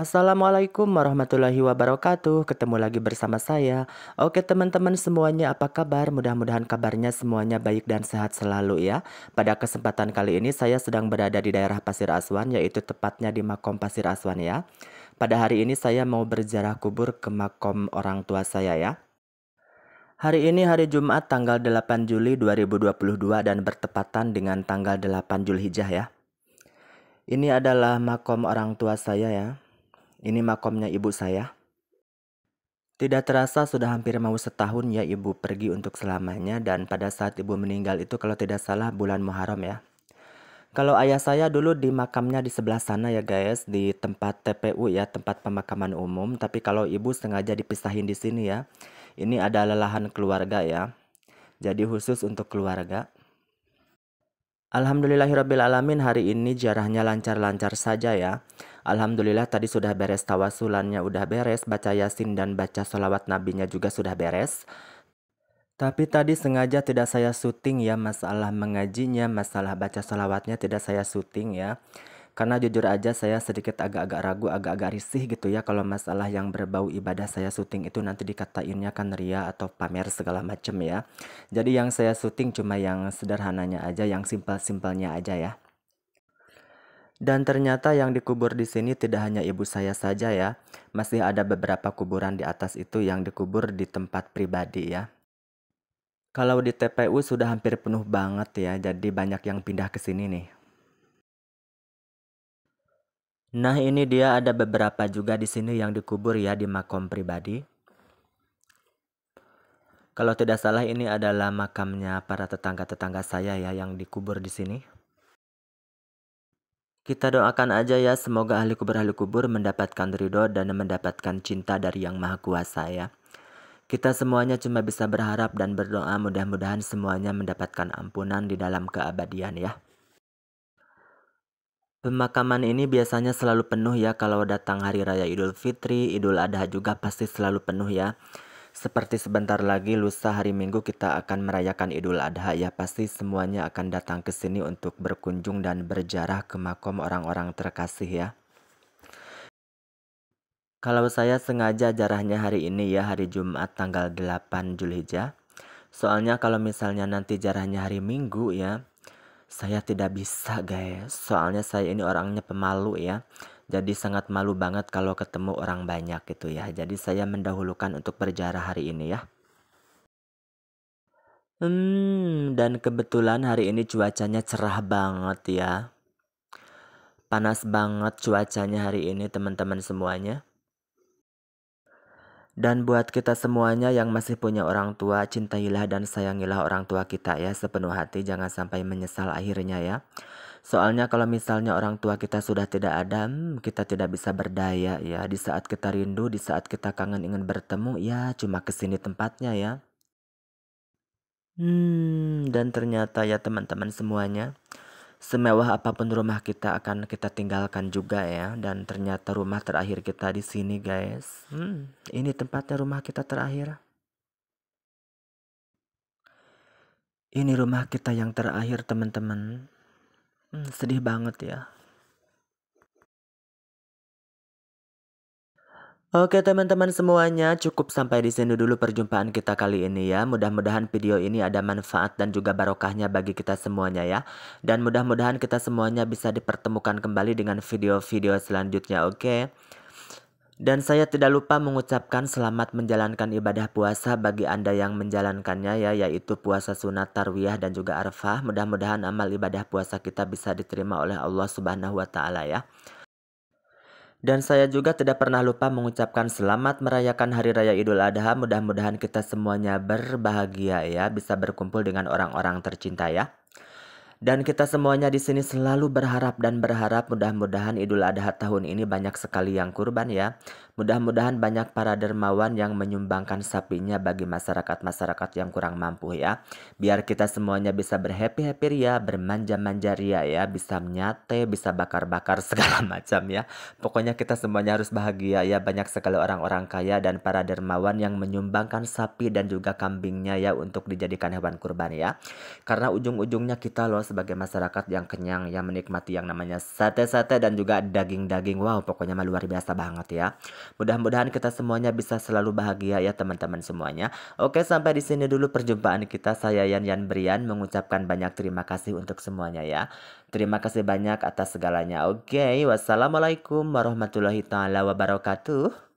Assalamualaikum warahmatullahi wabarakatuh. Ketemu lagi bersama saya. Oke, teman-teman semuanya, apa kabar? Mudah-mudahan kabarnya semuanya baik dan sehat selalu ya. Pada kesempatan kali ini saya sedang berada di daerah Pasir Aswan yaitu tepatnya di Makom Pasir Aswan ya. Pada hari ini saya mau berziarah kubur ke makom orang tua saya ya. Hari ini hari Jumat tanggal 8 Juli 2022 dan bertepatan dengan tanggal 8 Julhijjah ya. Ini adalah makom orang tua saya ya. Ini makomnya ibu saya. Tidak terasa sudah hampir mau setahun ya ibu pergi untuk selamanya dan pada saat ibu meninggal itu kalau tidak salah bulan Muharram ya. Kalau ayah saya dulu di makamnya di sebelah sana ya guys, di tempat TPU ya, tempat pemakaman umum. Tapi kalau ibu sengaja dipisahin di sini ya. Ini ada lelahan keluarga ya. Jadi khusus untuk keluarga. Alhamdulillahirrabbilalamin hari ini jarahnya lancar-lancar saja ya. Alhamdulillah tadi sudah beres tawasulannya udah beres, baca yasin dan baca sholawat nabinya juga sudah beres. Tapi tadi sengaja tidak saya syuting ya masalah mengajinya, masalah baca sholawatnya tidak saya syuting ya. Karena jujur aja saya sedikit agak-agak ragu, agak-agak risih gitu ya kalau masalah yang berbau ibadah saya syuting itu nanti dikatainnya kan ria atau pamer segala macem ya. Jadi yang saya syuting cuma yang sederhananya aja, yang simpel-simpelnya aja ya. Dan ternyata yang dikubur di sini tidak hanya ibu saya saja ya, masih ada beberapa kuburan di atas itu yang dikubur di tempat pribadi ya. Kalau di TPU sudah hampir penuh banget ya, jadi banyak yang pindah ke sini nih. Nah ini dia ada beberapa juga di sini yang dikubur ya di makam pribadi. Kalau tidak salah ini adalah makamnya para tetangga-tetangga saya ya yang dikubur di sini. Kita doakan aja ya, semoga ahli kubur ahli kubur mendapatkan ridho dan mendapatkan cinta dari Yang Maha Kuasa ya. Kita semuanya cuma bisa berharap dan berdoa mudah-mudahan semuanya mendapatkan ampunan di dalam keabadian ya. Pemakaman ini biasanya selalu penuh ya kalau datang hari raya Idul Fitri, Idul Adha juga pasti selalu penuh ya. Seperti sebentar lagi lusa hari Minggu kita akan merayakan Idul Adha ya pasti semuanya akan datang ke sini untuk berkunjung dan berjarah ke makom orang-orang terkasih ya. Kalau saya sengaja jarahnya hari ini ya hari Jumat tanggal 8 Julhijjah. Soalnya kalau misalnya nanti jarahnya hari Minggu ya, saya tidak bisa guys. Soalnya saya ini orangnya pemalu ya jadi sangat malu banget kalau ketemu orang banyak gitu ya. Jadi saya mendahulukan untuk berjarah hari ini ya. Hmm, dan kebetulan hari ini cuacanya cerah banget ya. Panas banget cuacanya hari ini teman-teman semuanya. Dan buat kita semuanya yang masih punya orang tua, cintailah dan sayangilah orang tua kita ya sepenuh hati, jangan sampai menyesal akhirnya ya. Soalnya kalau misalnya orang tua kita sudah tidak ada, hmm, kita tidak bisa berdaya ya. Di saat kita rindu, di saat kita kangen ingin bertemu, ya cuma kesini tempatnya ya. Hmm, dan ternyata ya teman-teman semuanya, semewah apapun rumah kita akan kita tinggalkan juga ya dan ternyata rumah terakhir kita di sini guys hmm, ini tempatnya rumah kita terakhir ini rumah kita yang terakhir teman-teman hmm, sedih banget ya Oke teman-teman semuanya, cukup sampai di sini dulu perjumpaan kita kali ini ya. Mudah-mudahan video ini ada manfaat dan juga barokahnya bagi kita semuanya ya. Dan mudah-mudahan kita semuanya bisa dipertemukan kembali dengan video-video selanjutnya, oke? Dan saya tidak lupa mengucapkan selamat menjalankan ibadah puasa bagi Anda yang menjalankannya ya, yaitu puasa sunat tarwiyah dan juga arfah. Mudah-mudahan amal ibadah puasa kita bisa diterima oleh Allah Subhanahu wa taala ya. Dan saya juga tidak pernah lupa mengucapkan selamat merayakan Hari Raya Idul Adha. Mudah-mudahan kita semuanya berbahagia ya, bisa berkumpul dengan orang-orang tercinta ya. Dan kita semuanya di sini selalu berharap dan berharap mudah-mudahan Idul Adha tahun ini banyak sekali yang kurban ya. Mudah-mudahan banyak para dermawan yang menyumbangkan sapinya bagi masyarakat-masyarakat yang kurang mampu ya. Biar kita semuanya bisa berhappy-happy ya, bermanja-manja ria ya, bisa menyate, bisa bakar-bakar segala macam ya. Pokoknya kita semuanya harus bahagia ya. Banyak sekali orang-orang kaya dan para dermawan yang menyumbangkan sapi dan juga kambingnya ya untuk dijadikan hewan kurban ya. Karena ujung-ujungnya kita loh sebagai masyarakat yang kenyang yang menikmati yang namanya sate-sate dan juga daging-daging. Wow, pokoknya mah luar biasa banget ya. Mudah-mudahan kita semuanya bisa selalu bahagia ya teman-teman semuanya. Oke, sampai di sini dulu perjumpaan kita. Saya Yan Yan Brian mengucapkan banyak terima kasih untuk semuanya ya. Terima kasih banyak atas segalanya. Oke, wassalamualaikum warahmatullahi taala wabarakatuh.